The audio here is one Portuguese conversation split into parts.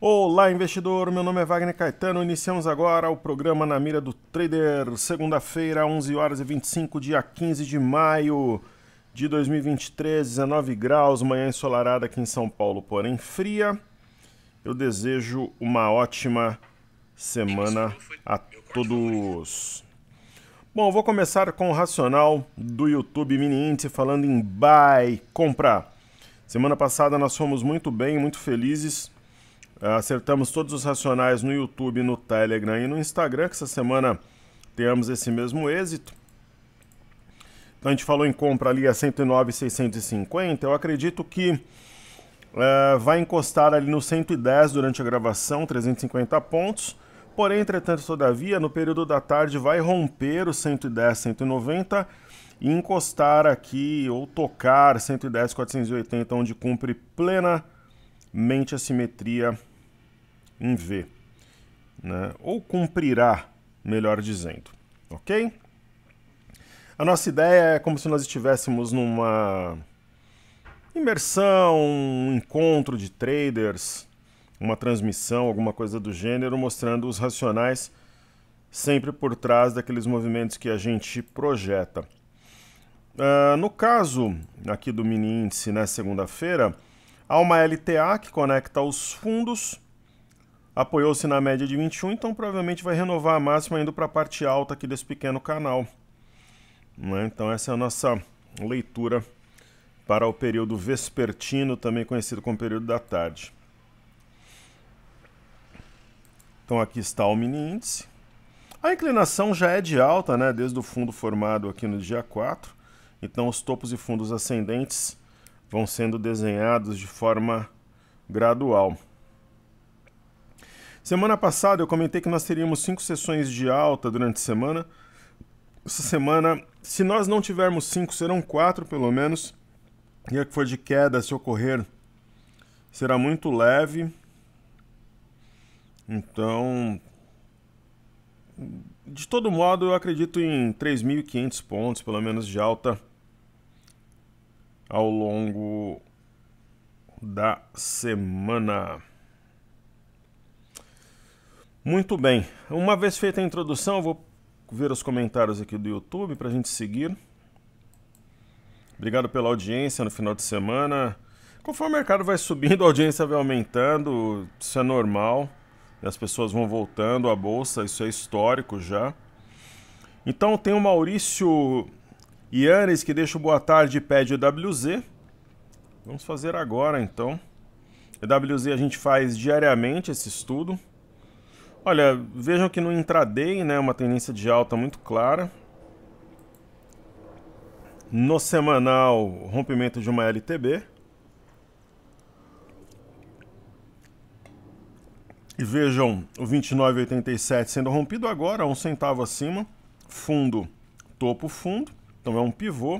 Olá, investidor. Meu nome é Wagner Caetano. Iniciamos agora o programa Na Mira do Trader, segunda-feira, 11 horas e 25, dia 15 de maio de 2023, 19 graus, manhã ensolarada aqui em São Paulo, porém fria. Eu desejo uma ótima semana a todos. Bom, vou começar com o racional do YouTube Mini Índice falando em buy, compra. Semana passada nós fomos muito bem, muito felizes Acertamos todos os racionais no YouTube, no Telegram e no Instagram, que essa semana tenhamos esse mesmo êxito. Então a gente falou em compra ali a 109,650. Eu acredito que é, vai encostar ali no 110 durante a gravação, 350 pontos. Porém, entretanto, todavia, no período da tarde vai romper o 110, 190 e encostar aqui ou tocar 110, 480, onde cumpre plenamente a simetria em V. Né? Ou cumprirá, melhor dizendo. Ok? A nossa ideia é como se nós estivéssemos numa imersão, um encontro de traders, uma transmissão, alguma coisa do gênero, mostrando os racionais sempre por trás daqueles movimentos que a gente projeta. Uh, no caso aqui do mini índice na né, segunda-feira, há uma LTA que conecta os fundos apoiou-se na média de 21, então provavelmente vai renovar a máxima indo para a parte alta aqui desse pequeno canal. Né? Então essa é a nossa leitura para o período vespertino, também conhecido como período da tarde. Então aqui está o mini índice. A inclinação já é de alta, né, desde o fundo formado aqui no dia 4. Então os topos e fundos ascendentes vão sendo desenhados de forma gradual. Semana passada eu comentei que nós teríamos cinco sessões de alta durante a semana. Essa semana, se nós não tivermos cinco, serão quatro pelo menos. E a que for de queda, se ocorrer, será muito leve. Então, de todo modo, eu acredito em 3.500 pontos, pelo menos de alta, ao longo da semana. Muito bem. Uma vez feita a introdução, eu vou ver os comentários aqui do YouTube para a gente seguir. Obrigado pela audiência no final de semana. Conforme o mercado vai subindo, a audiência vai aumentando, isso é normal. As pessoas vão voltando à bolsa, isso é histórico já. Então tem o Maurício Ianes que deixa o boa tarde e pede o WZ. Vamos fazer agora então. EWZ WZ a gente faz diariamente esse estudo. Olha, vejam que no intraday, né, uma tendência de alta muito clara. No semanal, rompimento de uma LTB. E vejam o 29,87 sendo rompido agora, um centavo acima, fundo, topo fundo, então é um pivô.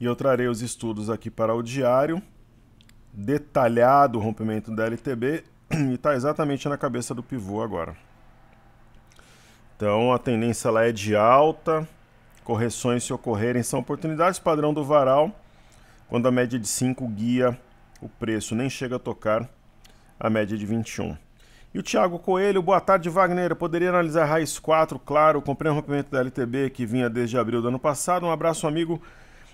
E eu trarei os estudos aqui para o diário, detalhado o rompimento da LTB e está exatamente na cabeça do pivô agora. Então a tendência lá é de alta, correções se ocorrerem são oportunidades padrão do varal, quando a média de 5 guia o preço, nem chega a tocar a média de 21. E o Thiago Coelho, boa tarde Wagner, eu poderia analisar Raiz 4, claro, comprei um rompimento da LTB que vinha desde abril do ano passado, um abraço amigo,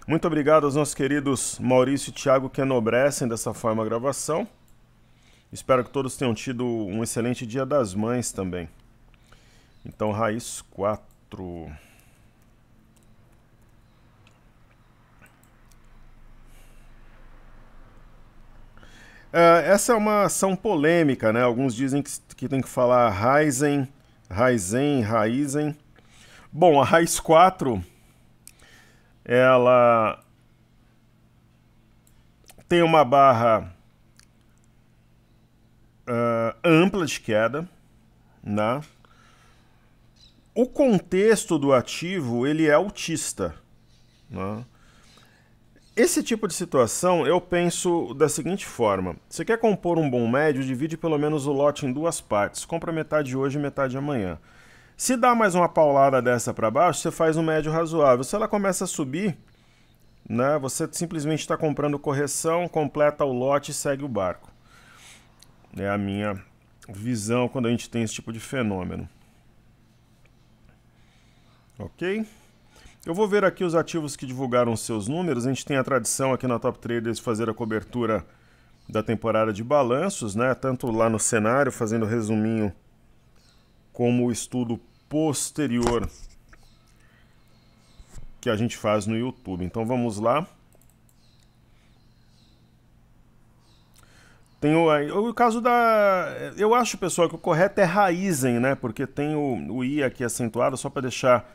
muito obrigado aos nossos queridos Maurício e Thiago que enobrecem dessa forma a gravação. Espero que todos tenham tido um excelente Dia das Mães também. Então, raiz 4. Ah, essa é uma ação polêmica, né? Alguns dizem que, que tem que falar Ryzen, Ryzen, Ryzen. Bom, a Raiz 4, ela tem uma barra uh, ampla de queda, né? O contexto do ativo ele é autista, né? Esse tipo de situação eu penso da seguinte forma: você quer compor um bom médio, divide pelo menos o lote em duas partes, compra metade hoje e metade amanhã. Se dá mais uma paulada dessa para baixo, você faz um médio razoável. Se ela começa a subir, né, você simplesmente está comprando correção, completa o lote e segue o barco. É a minha visão quando a gente tem esse tipo de fenômeno. Ok? Eu vou ver aqui os ativos que divulgaram seus números. A gente tem a tradição aqui na Top Traders de fazer a cobertura da temporada de balanços, né? Tanto lá no cenário, fazendo resuminho, como o estudo posterior que a gente faz no YouTube. Então vamos lá. Tem o, o caso da. Eu acho, pessoal, que o correto é raizem, né? Porque tem o, o I aqui acentuado, só para deixar.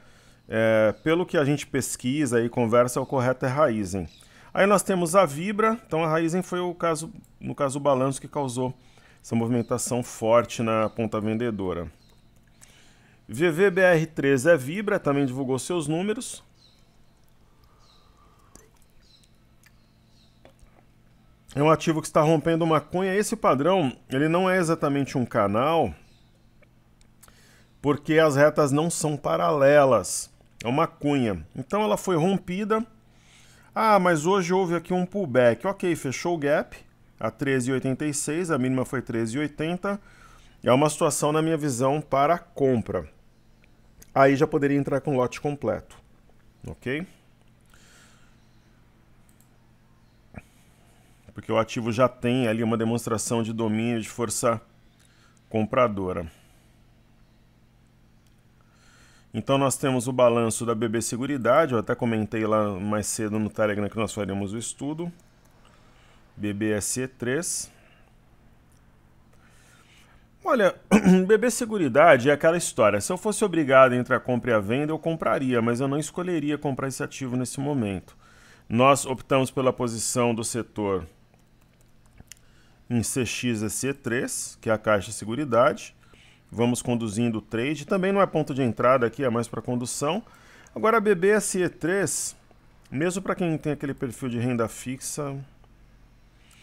É, pelo que a gente pesquisa e conversa, o correto é raizem. Aí nós temos a Vibra, então a Raizen foi o caso, no caso o balanço que causou essa movimentação forte na ponta vendedora. VVBR13 é Vibra, também divulgou seus números. é um ativo que está rompendo maconha. Esse padrão, ele não é exatamente um canal, porque as retas não são paralelas. É uma cunha. Então ela foi rompida. Ah, mas hoje houve aqui um pullback. Ok, fechou o gap a 13,86, a mínima foi 13,80. É uma situação, na minha visão, para compra. Aí já poderia entrar com lote completo. Ok? porque o ativo já tem ali uma demonstração de domínio de força compradora. Então nós temos o balanço da BB Seguridade, eu até comentei lá mais cedo no Telegram que nós faremos o estudo. BBSE3. Olha, BB Seguridade é aquela história. Se eu fosse obrigado entre a compra e a venda, eu compraria, mas eu não escolheria comprar esse ativo nesse momento. Nós optamos pela posição do setor em CXEC3, que é a caixa de seguridade. Vamos conduzindo o trade, também não é ponto de entrada aqui, é mais para condução. Agora a BBSE3, mesmo para quem tem aquele perfil de renda fixa...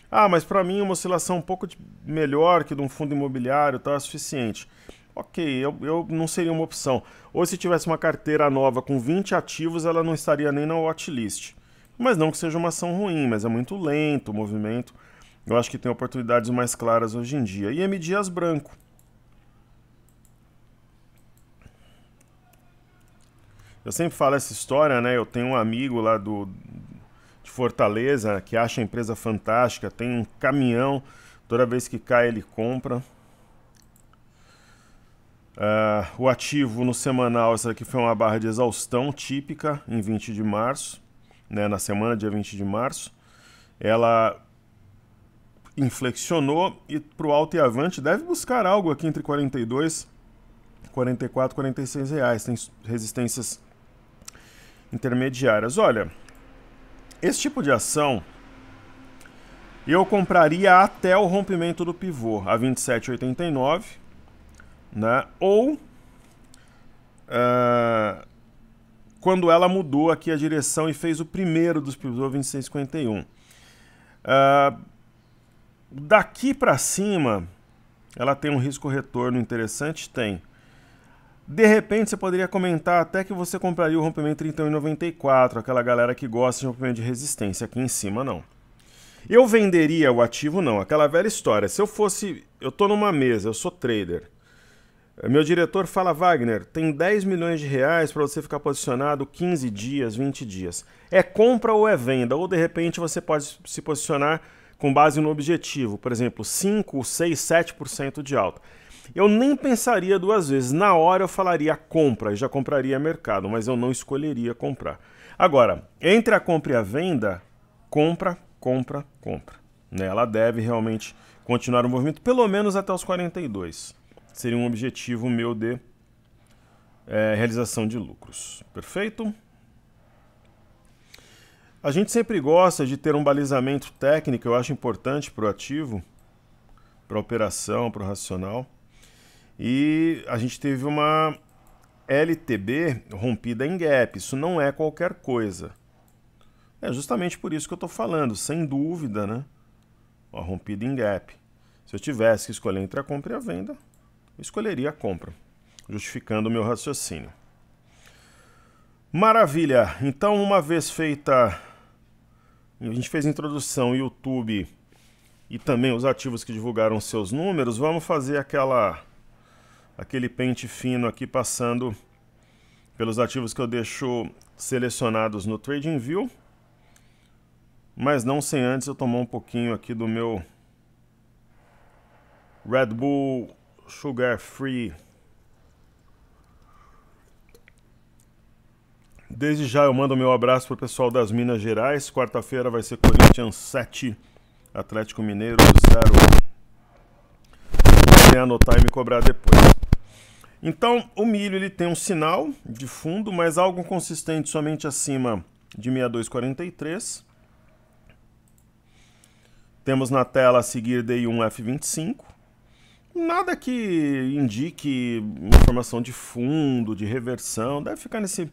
Ah, mas para mim uma oscilação um pouco de... melhor que de um fundo imobiliário tá, é suficiente. Ok, eu, eu não seria uma opção. Ou se tivesse uma carteira nova com 20 ativos, ela não estaria nem na watchlist. Mas não que seja uma ação ruim, mas é muito lento o movimento. Eu acho que tem oportunidades mais claras hoje em dia. E M. Dias Branco. Eu sempre falo essa história, né? Eu tenho um amigo lá do, de Fortaleza que acha a empresa fantástica, tem um caminhão, toda vez que cai ele compra. Uh, o ativo no semanal, essa aqui foi uma barra de exaustão típica em 20 de março, né, na semana dia 20 de março. Ela inflexionou e para o alto e avante deve buscar algo aqui entre 42, 44, 46 reais. Tem resistências intermediárias. Olha, esse tipo de ação eu compraria até o rompimento do pivô a 27,89, né? Ou uh, quando ela mudou aqui a direção e fez o primeiro dos pivôs 26,51. Uh, Daqui para cima, ela tem um risco retorno interessante? Tem. De repente você poderia comentar até que você compraria o rompimento 31,94, aquela galera que gosta de rompimento de resistência, aqui em cima não. Eu venderia o ativo não, aquela velha história. Se eu fosse, eu tô numa mesa, eu sou trader. Meu diretor fala, Wagner, tem 10 milhões de reais para você ficar posicionado 15 dias, 20 dias. É compra ou é venda? Ou de repente você pode se posicionar com base no objetivo, por exemplo, 5, 6, 7% de alta. Eu nem pensaria duas vezes. Na hora eu falaria compra e já compraria mercado, mas eu não escolheria comprar. Agora, entre a compra e a venda, compra, compra, compra. Né? Ela deve realmente continuar o movimento pelo menos até os 42. Seria um objetivo meu de é, realização de lucros. Perfeito? A gente sempre gosta de ter um balizamento técnico, eu acho importante para o ativo, para a operação, para o racional. E a gente teve uma LTB rompida em gap, isso não é qualquer coisa. É justamente por isso que eu estou falando, sem dúvida, né? Ó, rompida em gap. Se eu tivesse que escolher entre a compra e a venda, eu escolheria a compra, justificando o meu raciocínio. Maravilha! Então, uma vez feita a gente fez introdução YouTube e também os ativos que divulgaram seus números. Vamos fazer aquela aquele pente fino aqui passando pelos ativos que eu deixo selecionados no TradingView. Mas não sem antes eu tomar um pouquinho aqui do meu Red Bull Sugar Free Desde já eu mando meu abraço pro pessoal das Minas Gerais. Quarta-feira vai ser Corinthians 7, Atlético Mineiro 0. Vem anotar e me cobrar depois. Então, o milho ele tem um sinal de fundo, mas algo consistente somente acima de 6243. Temos na tela a seguir DI1F25. Nada que indique informação de fundo, de reversão, deve ficar nesse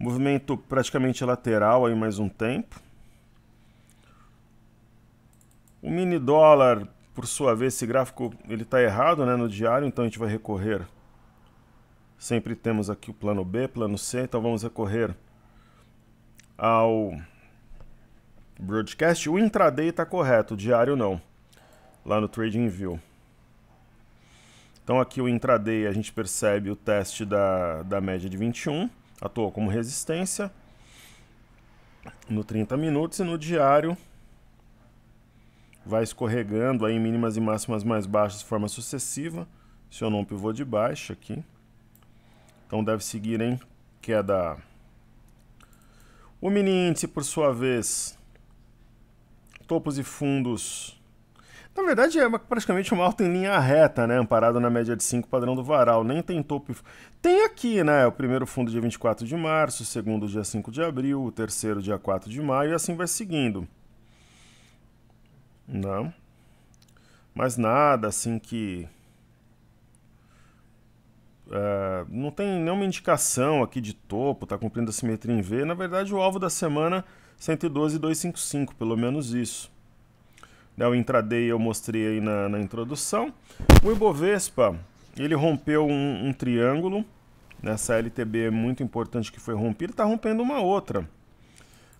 Movimento praticamente lateral aí mais um tempo. O mini dólar, por sua vez, esse gráfico ele está errado né, no diário, então a gente vai recorrer. Sempre temos aqui o plano B, plano C, então vamos recorrer ao broadcast. O intraday está correto, o diário não, lá no Trading View. Então aqui o intraday a gente percebe o teste da, da média de 21 atuou como resistência no 30 minutos e no diário vai escorregando aí em mínimas e máximas mais baixas de forma sucessiva. Acionou um pivô de baixo aqui. Então deve seguir em queda. O mini índice, por sua vez, topos e fundos na verdade, é praticamente uma alta em linha reta, né? Amparado na média de 5 padrão do varal. Nem tem topo. Tem aqui, né? O primeiro fundo dia 24 de março, o segundo dia 5 de abril, o terceiro dia 4 de maio e assim vai seguindo. Não. Mas nada assim que. É, não tem nenhuma indicação aqui de topo, tá cumprindo a simetria em V. Na verdade, o alvo da semana 112,255, pelo menos isso. Né, o intraday eu mostrei aí na, na introdução. O Ibovespa, ele rompeu um, um triângulo, nessa LTB é muito importante que foi rompida, está rompendo uma outra.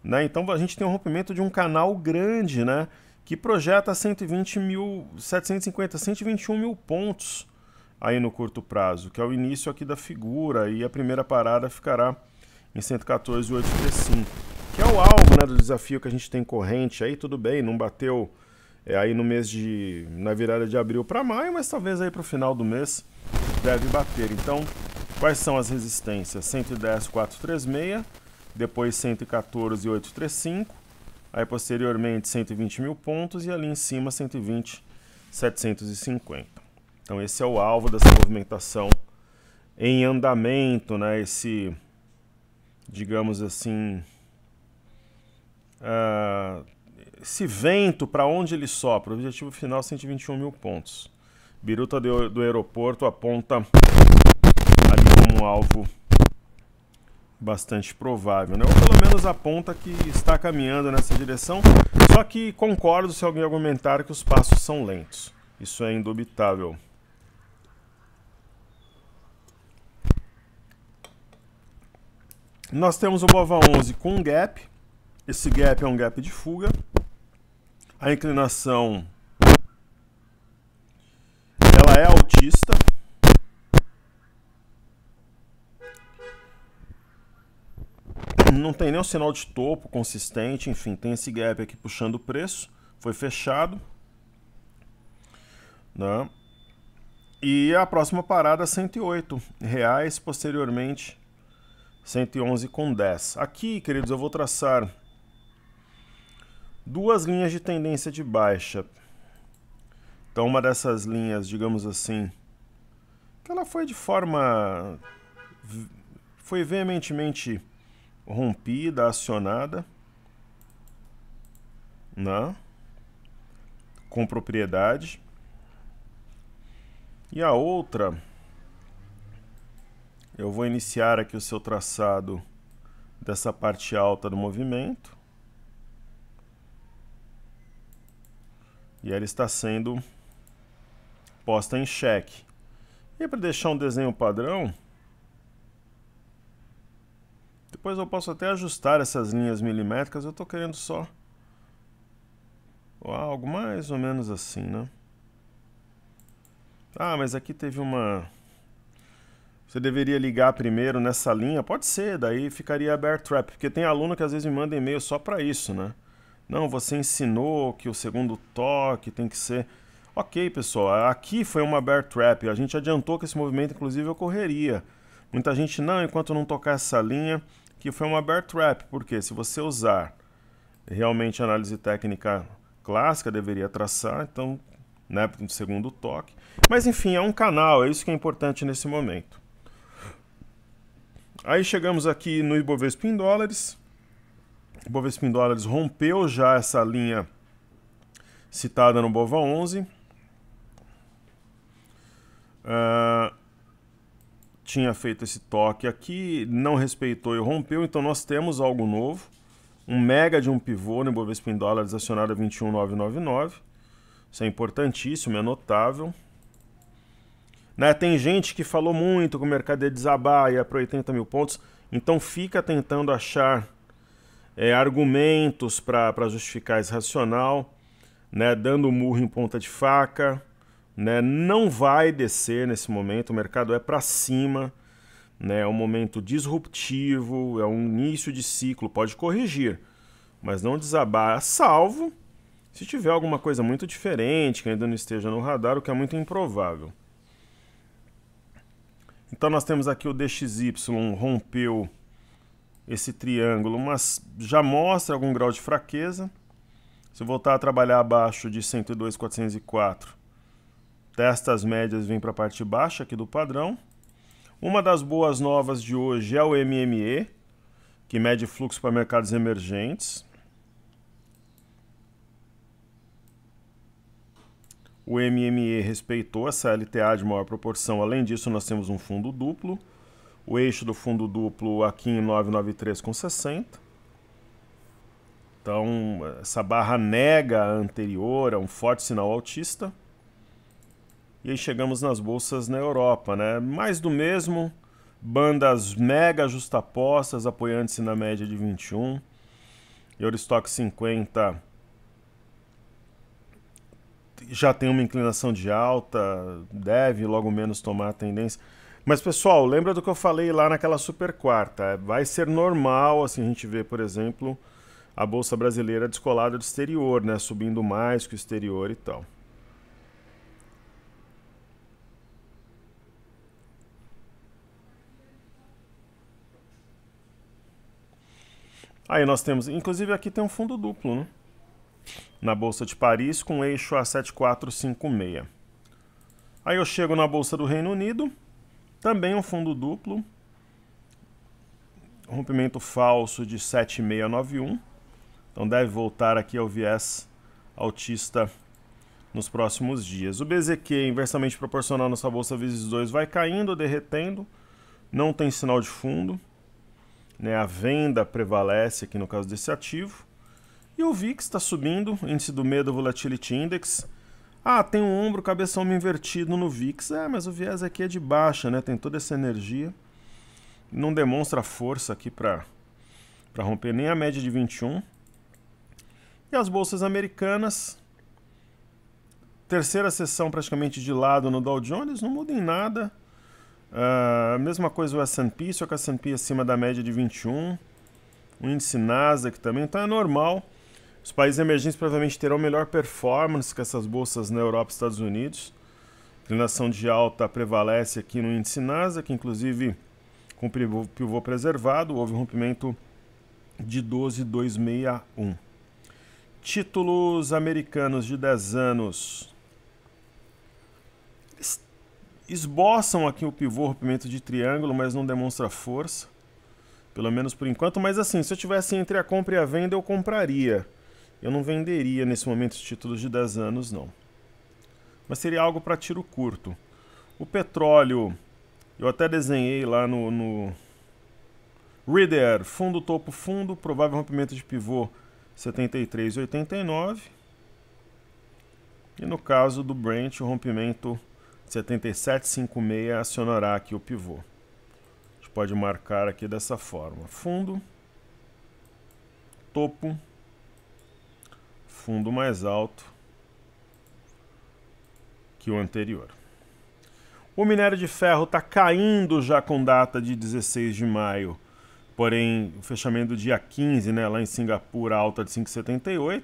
Né? Então a gente tem um rompimento de um canal grande, né? Que projeta 120 mil, 750, 121 mil pontos aí no curto prazo, que é o início aqui da figura e a primeira parada ficará em 114,835, que é o alvo né, do desafio que a gente tem corrente aí, tudo bem, não bateu é aí no mês de. na virada de abril para maio, mas talvez aí para o final do mês deve bater. Então, quais são as resistências? 110,436, depois 114,835, aí posteriormente 120 mil pontos e ali em cima 120,750. Então, esse é o alvo dessa movimentação em andamento, né? Esse, digamos assim, uh, esse vento, para onde ele sopra? O Objetivo final: 121 mil pontos. Biruta do, do aeroporto aponta ali como um alvo bastante provável, né? Ou pelo menos aponta que está caminhando nessa direção. Só que concordo se alguém argumentar que os passos são lentos. Isso é indubitável. Nós temos o Bova 11 com um gap. Esse gap é um gap de fuga. A inclinação ela é autista. Não tem nenhum sinal de topo consistente, enfim, tem esse gap aqui puxando o preço, foi fechado. Né? E a próxima parada 108 reais posteriormente 111 com 10. Aqui, queridos, eu vou traçar duas linhas de tendência de baixa. Então, uma dessas linhas, digamos assim, que ela foi de forma. foi veementemente rompida, acionada, né? com propriedade. E a outra, eu vou iniciar aqui o seu traçado dessa parte alta do movimento. e ela está sendo posta em xeque. E para deixar um desenho padrão, depois eu posso até ajustar essas linhas milimétricas, eu estou querendo só algo mais ou menos assim, né? Ah, mas aqui teve uma... Você deveria ligar primeiro nessa linha? Pode ser, daí ficaria a bear trap, porque tem aluno que às vezes me manda e-mail só para isso, né? Não, você ensinou que o segundo toque tem que ser. Ok, pessoal, aqui foi uma bear trap. A gente adiantou que esse movimento, inclusive, ocorreria. Muita gente, não, enquanto não tocar essa linha, que foi uma bear trap, porque se você usar realmente análise técnica clássica, deveria traçar, então, né, um segundo toque. Mas enfim, é um canal, é isso que é importante nesse momento. Aí chegamos aqui no Ibovespa em dólares. O Bovespa em dólares rompeu já essa linha citada no Bova 11. Uh, ah, tinha feito esse toque aqui, não respeitou e rompeu, então nós temos algo novo. Um mega de um pivô no Bovespa em dólares acionado a 21,999. Isso é importantíssimo, é notável. Né? Tem gente que falou muito que o mercado ia desabar, ia para 80 mil pontos, então fica tentando achar é, argumentos para justificar esse racional, né, dando murro em ponta de faca, né, não vai descer nesse momento, o mercado é para cima, né, é um momento disruptivo, é um início de ciclo, pode corrigir, mas não desabar, salvo se tiver alguma coisa muito diferente que ainda não esteja no radar, o que é muito improvável. Então nós temos aqui o DXY rompeu esse triângulo, mas já mostra algum grau de fraqueza. Se eu voltar a trabalhar abaixo de 102,404, testas médias vêm para a parte baixa aqui do padrão. Uma das boas novas de hoje é o MME, que mede fluxo para mercados emergentes. O MME respeitou essa LTA de maior proporção. Além disso, nós temos um fundo duplo o eixo do fundo duplo aqui em 993 com 60. Então, essa barra nega a anterior, é um forte sinal altista. E aí chegamos nas bolsas na Europa, né? Mais do mesmo, bandas mega justapostas, apoiando-se na média de 21. Eurostock 50 já tem uma inclinação de alta, deve logo menos tomar a tendência. Mas, pessoal, lembra do que eu falei lá naquela super quarta? Vai ser normal, assim, a gente vê, por exemplo, a Bolsa Brasileira descolada do exterior, né? Subindo mais que o exterior e tal. Aí nós temos, inclusive aqui tem um fundo duplo, né? Na Bolsa de Paris com eixo A7456. Aí eu chego na Bolsa do Reino Unido, também um fundo duplo, rompimento falso de 7691. Então deve voltar aqui ao viés altista nos próximos dias. O BZQ inversamente proporcional nossa bolsa vezes 2 vai caindo, derretendo, não tem sinal de fundo. Né? A venda prevalece aqui no caso desse ativo. E o VIX está subindo, índice do medo Volatility Index, ah, tem um ombro, cabeção invertido no VIX. É, mas o viés aqui é de baixa, né? Tem toda essa energia. Não demonstra força aqui para romper nem a média de 21. E as bolsas americanas, terceira sessão praticamente de lado no Dow Jones, não muda em nada. Uh, mesma coisa o S&P, só que o S&P acima da média de 21. O índice Nasdaq também, então é normal. Os países emergentes provavelmente terão melhor performance que essas bolsas na Europa e Estados Unidos. A inclinação de alta prevalece aqui no índice Nasdaq, que inclusive com pivô preservado, houve um rompimento de 12,261. Títulos americanos de 10 anos esboçam aqui o pivô rompimento de triângulo, mas não demonstra força, pelo menos por enquanto. Mas assim, se eu tivesse entre a compra e a venda, eu compraria. Eu não venderia nesse momento os títulos de 10 anos, não. Mas seria algo para tiro curto. O petróleo, eu até desenhei lá no, no... Reader, fundo, topo, fundo, provável rompimento de pivô 73,89. E no caso do Brent, o rompimento 77,56 acionará aqui o pivô. A gente pode marcar aqui dessa forma. Fundo, topo, fundo mais alto que o anterior. O minério de ferro está caindo já com data de 16 de maio, porém o fechamento do dia 15, né, lá em Singapura, alta de 5,78,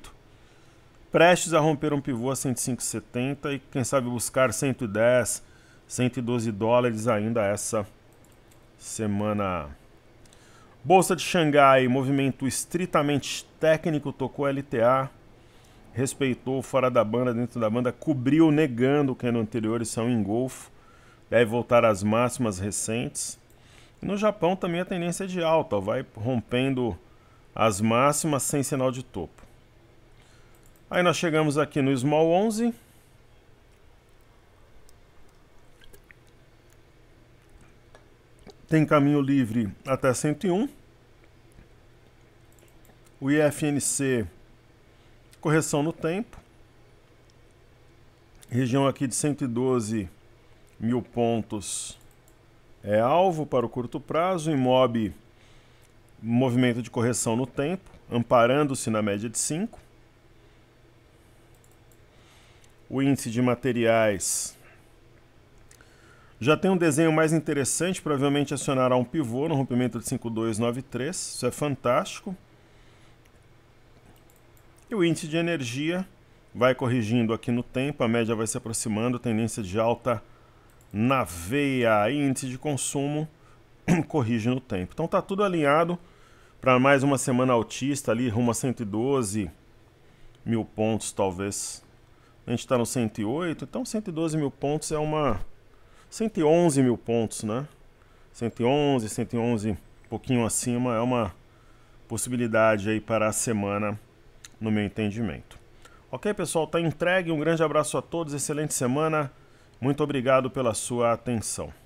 prestes a romper um pivô a 105,70 e quem sabe buscar 110, 112 dólares ainda essa semana. Bolsa de Xangai, movimento estritamente técnico, tocou LTA, respeitou fora da banda, dentro da banda, cobriu negando que no anterior eles são em golfo, deve voltar às máximas recentes. E no Japão também a tendência é de alta, ó, vai rompendo as máximas sem sinal de topo. Aí nós chegamos aqui no Small 11. Tem caminho livre até 101. O IFNC correção no tempo. Região aqui de 112 mil pontos é alvo para o curto prazo. Imob, movimento de correção no tempo, amparando-se na média de 5. O índice de materiais já tem um desenho mais interessante, provavelmente acionará um pivô no rompimento de 5293. Isso é fantástico. E o índice de energia vai corrigindo aqui no tempo, a média vai se aproximando, tendência de alta na veia. E índice de consumo corrige no tempo. Então tá tudo alinhado para mais uma semana altista ali, rumo a 112 mil pontos talvez. A gente está no 108, então 112 mil pontos é uma... 111 mil pontos, né? 111, 111, um pouquinho acima, é uma possibilidade aí para a semana no meu entendimento. Ok, pessoal, tá entregue. Um grande abraço a todos, excelente semana. Muito obrigado pela sua atenção.